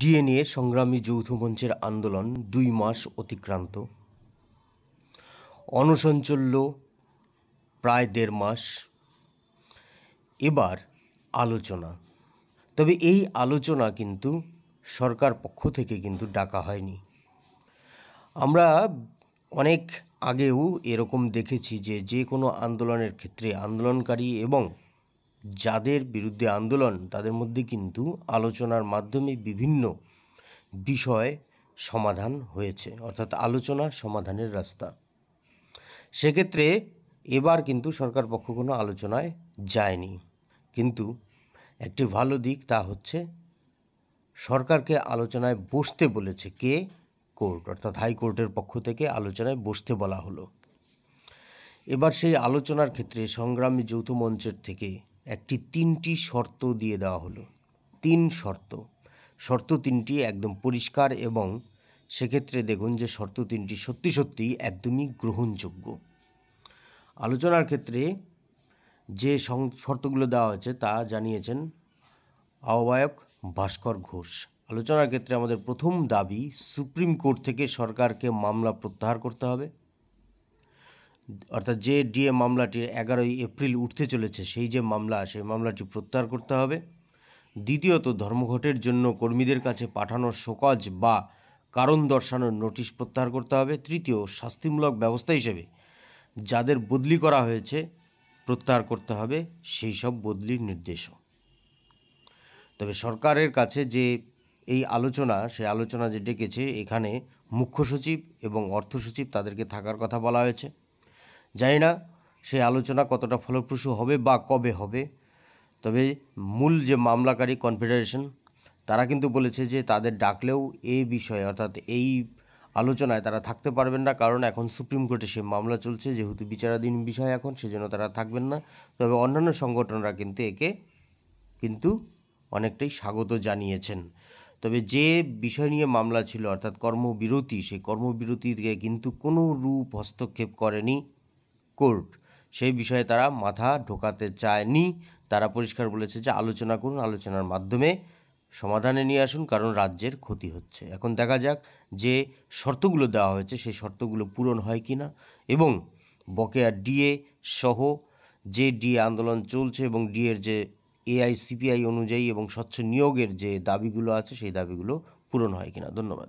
DNA সংগ্রামী যৌথ মঞ্চের আন্দোলন দুই মাস অতিক্রান্ত অনশন চলল প্রায় দেড় মাস এবার আলোচনা তবে এই আলোচনা কিন্তু সরকার পক্ষ থেকে কিন্তু ডাকা হয়নি আমরা অনেক আগেও এরকম দেখেছি যে যে কোনো আন্দোলনের ক্ষেত্রে আন্দোলনকারী এবং যাদের বিরুদ্ধে আন্দোলন তাদের মধ্যে কিন্তু আলোচনার মাধ্যমে বিভিন্ন বিষয় সমাধান হয়েছে অর্থাৎ আলোচনা সমাধানের রাস্তা সেক্ষেত্রে এবার কিন্তু সরকার পক্ষ কোনো আলোচনায় যায়নি কিন্তু একটি ভালো দিক তা হচ্ছে সরকারকে আলোচনায় বসতে বলেছে কে কোর্ট অর্থাৎ হাইকোর্টের পক্ষ থেকে আলোচনায় বসতে বলা হলো এবার সেই আলোচনার ক্ষেত্রে সংগ্রামী যৌথ মঞ্চের থেকে একটি তিনটি শর্ত দিয়ে দেওয়া হলো তিন শর্ত শর্ত তিনটি একদম পরিষ্কার এবং সেক্ষেত্রে দেখুন যে শর্ত তিনটি সত্যি সত্যি একদমই গ্রহণযোগ্য আলোচনার ক্ষেত্রে যে শর্তগুলো দেওয়া হয়েছে তা জানিয়েছেন আহ্বায়ক ভাস্কর ঘোষ আলোচনার ক্ষেত্রে আমাদের প্রথম দাবি সুপ্রিম কোর্ট থেকে সরকারকে মামলা প্রত্যাহার করতে হবে অর্থাৎ যে ডিএ মামলাটি এগারোই এপ্রিল উঠতে চলেছে সেই যে মামলা সেই মামলাটি প্রত্যাহার করতে হবে দ্বিতীয়ত ধর্মঘটের জন্য কর্মীদের কাছে পাঠানো শোকজ বা কারণ দর্শানোর নোটিশ প্রত্যাহার করতে হবে তৃতীয় শাস্তিমূলক ব্যবস্থা হিসেবে যাদের বদলি করা হয়েছে প্রত্যাহার করতে হবে সেই সব বদলির নির্দেশও তবে সরকারের কাছে যে এই আলোচনা সে আলোচনা যে ডেকেছে এখানে মুখ্য সচিব এবং অর্থ সচিব তাদেরকে থাকার কথা বলা হয়েছে জানি না সেই আলোচনা কতটা ফলপ্রসূ হবে বা কবে হবে তবে মূল যে মামলাকারী কনফেডারেশন তারা কিন্তু বলেছে যে তাদের ডাকলেও এই বিষয়ে অর্থাৎ এই আলোচনায় তারা থাকতে পারবেন না কারণ এখন সুপ্রিম কোর্টে সে মামলা চলছে যেহেতু বিচারাধীন বিষয় এখন সেজন্য তারা থাকবেন না তবে অন্যান্য সংগঠনরা কিন্তু একে কিন্তু অনেকটাই স্বাগত জানিয়েছেন তবে যে বিষয় নিয়ে মামলা ছিল অর্থাৎ কর্মবিরতি সেই কর্মবিরতিকে কিন্তু কোনো রূপ হস্তক্ষেপ করেনি কোর্ট সেই বিষয়ে তারা মাথা ঢোকাতে চায়নি তারা পরিষ্কার বলেছে যে আলোচনা করুন আলোচনার মাধ্যমে সমাধানে নিয়ে আসুন কারণ রাজ্যের ক্ষতি হচ্ছে এখন দেখা যাক যে শর্তগুলো দেওয়া হয়েছে সেই শর্তগুলো পূরণ হয় কি না এবং বকেয়া ডিএ সহ যে ডিএ আন্দোলন চলছে এবং ডিএর যে এআই সিপিআই অনুযায়ী এবং স্বচ্ছ নিয়োগের যে দাবিগুলো আছে সেই দাবিগুলো পূরণ হয় কিনা ধন্যবাদ